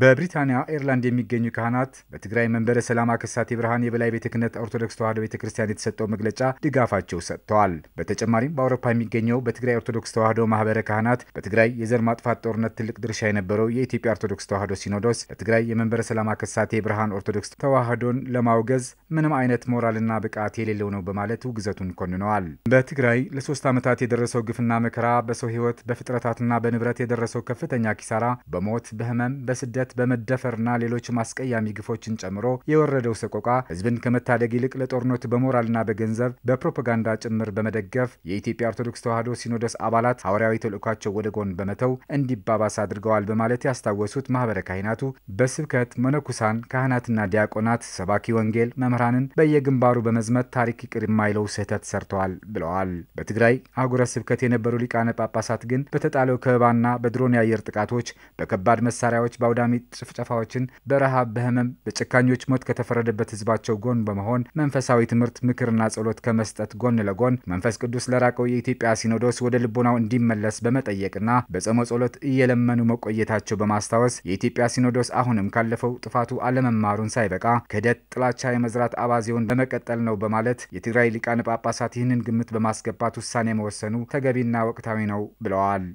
በብሪታንያ ኤርላንድ የሚገኙ ካህናት በትግራይ መንበረ ሰላማ ከሳቴ ብርሃን የበላይ ቤተ ክህነት ኦርቶዶክስ ተዋሕዶ ቤተ ክርስቲያን የተሰጠው መግለጫ ድጋፋቸው ሰጥተዋል። በተጨማሪም በአውሮፓ የሚገኘው በትግራይ ኦርቶዶክስ ተዋሕዶ ማህበረ ካህናት በትግራይ የዘር ማጥፋት ጦርነት ትልቅ ድርሻ የነበረው የኢትዮጵያ ኦርቶዶክስ ተዋሕዶ ሲኖዶስ በትግራይ የመንበረ ሰላማ ከሳቴ ብርሃን ኦርቶዶክስ ተዋሕዶን ለማውገዝ ምንም አይነት ሞራልና ብቃት የሌለው ነው በማለት ውግዘቱን ኮንነዋል። በትግራይ ለሶስት ዓመታት የደረሰው ግፍና መከራ በሰው ህይወት፣ በፍጥረታትና በንብረት የደረሰው ከፍተኛ ኪሳራ በሞት በህመም በስደ በስደት በመደፈርና ሌሎች ማስቀያሚ ግፎችን ጨምሮ የወረደው ሰቆቃ ህዝብን ከመታደግ ይልቅ ለጦርነት በሞራልና በገንዘብ በፕሮፓጋንዳ ጭምር በመደገፍ የኢትዮጵያ ኦርቶዶክስ ተዋሕዶ ሲኖዶስ አባላት ሐዋርያዊ ተልእኳቸው ወደ ጎን በመተው እንዲባባስ አድርገዋል በማለት ያስታወሱት ማህበረ ካህናቱ በስብከት መነኩሳን፣ ካህናትና ዲያቆናት፣ ሰባኪ ወንጌል መምህራንን በየግንባሩ በመዝመት ታሪክ ይቅር የማይለው ስህተት ሰርተዋል ብለዋል። በትግራይ አህጉረ ስብከት የነበሩ ሊቃነ ጳጳሳት ግን በተጣለው ከበባና በድሮን የአየር ጥቃቶች በከባድ መሳሪያዎች በአውዳ ተደጋጋሚ ጭፍጨፋዎችን በረሃብ በህመም በጨካኞች ሞት ከተፈረደበት ህዝባቸው ጎን በመሆን መንፈሳዊ ትምህርት ምክርና ጸሎት ከመስጠት ጎን ለጎን መንፈስ ቅዱስ ለራቀው የኢትዮጵያ ሲኖዶስ ወደ ልቦናው እንዲመለስ በመጠየቅና በጾመ ጸሎት እየለመኑ መቆየታቸው በማስታወስ የኢትዮጵያ ሲኖዶስ አሁንም ካለፈው ጥፋቱ አለመማሩን ሳይበቃ ክህደት፣ ጥላቻ የመዝራት አባዜውን በመቀጠል ነው በማለት የትግራይ ሊቃነ ጳጳሳት ይህንን ግምት በማስገባት ውሳኔ መወሰኑ ተገቢና ወቅታዊ ነው ብለዋል።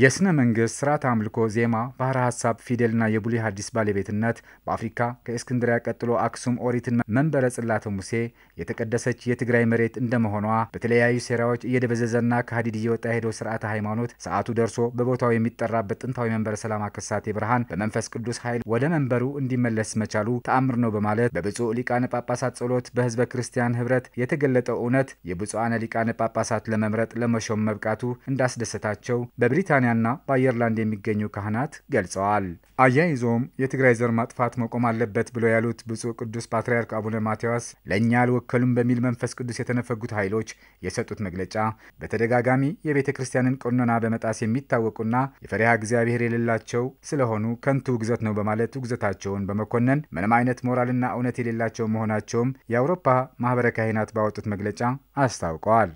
የሥነ መንግሥት ስርዓት አምልኮ ዜማ ባህረ ሐሳብ ፊደልና የቡሌ ሐዲስ ባለቤትነት በአፍሪካ ከእስክንድሪያ ቀጥሎ አክሱም ኦሪትን መንበረ ጽላተ ሙሴ የተቀደሰች የትግራይ መሬት እንደመሆኗ በተለያዩ ሴራዎች እየደበዘዘና ከሀዲድ እየወጣ ሄደው ስርዓተ ሃይማኖት ሰዓቱ ደርሶ በቦታው የሚጠራበት ጥንታዊ መንበረ ሰላማ ከሳቴ ብርሃን በመንፈስ ቅዱስ ኃይል ወደ መንበሩ እንዲመለስ መቻሉ ተአምር ነው በማለት በብፁዕ ሊቃነ ጳጳሳት ጸሎት በህዝበ ክርስቲያን ህብረት የተገለጠው እውነት የብፁዓነ ሊቃነ ጳጳሳት ለመምረጥ ለመሾም መብቃቱ እንዳስደሰታቸው በብሪታ በብሪታንያና በአየርላንድ የሚገኙ ካህናት ገልጸዋል። አያይዞም የትግራይ ዘር ማጥፋት መቆም አለበት ብለው ያሉት ብፁዕ ቅዱስ ፓትርያርክ አቡነ ማቴዎስ ለእኛ አልወከሉም በሚል መንፈስ ቅዱስ የተነፈጉት ኃይሎች የሰጡት መግለጫ በተደጋጋሚ የቤተ ክርስቲያንን ቀኖና በመጣስ የሚታወቁና የፈሪሃ እግዚአብሔር የሌላቸው ስለሆኑ ከንቱ ውግዘት ነው በማለት ውግዘታቸውን በመኮነን ምንም አይነት ሞራልና እውነት የሌላቸው መሆናቸውም የአውሮፓ ማህበረ ካህናት ባወጡት መግለጫ አስታውቀዋል።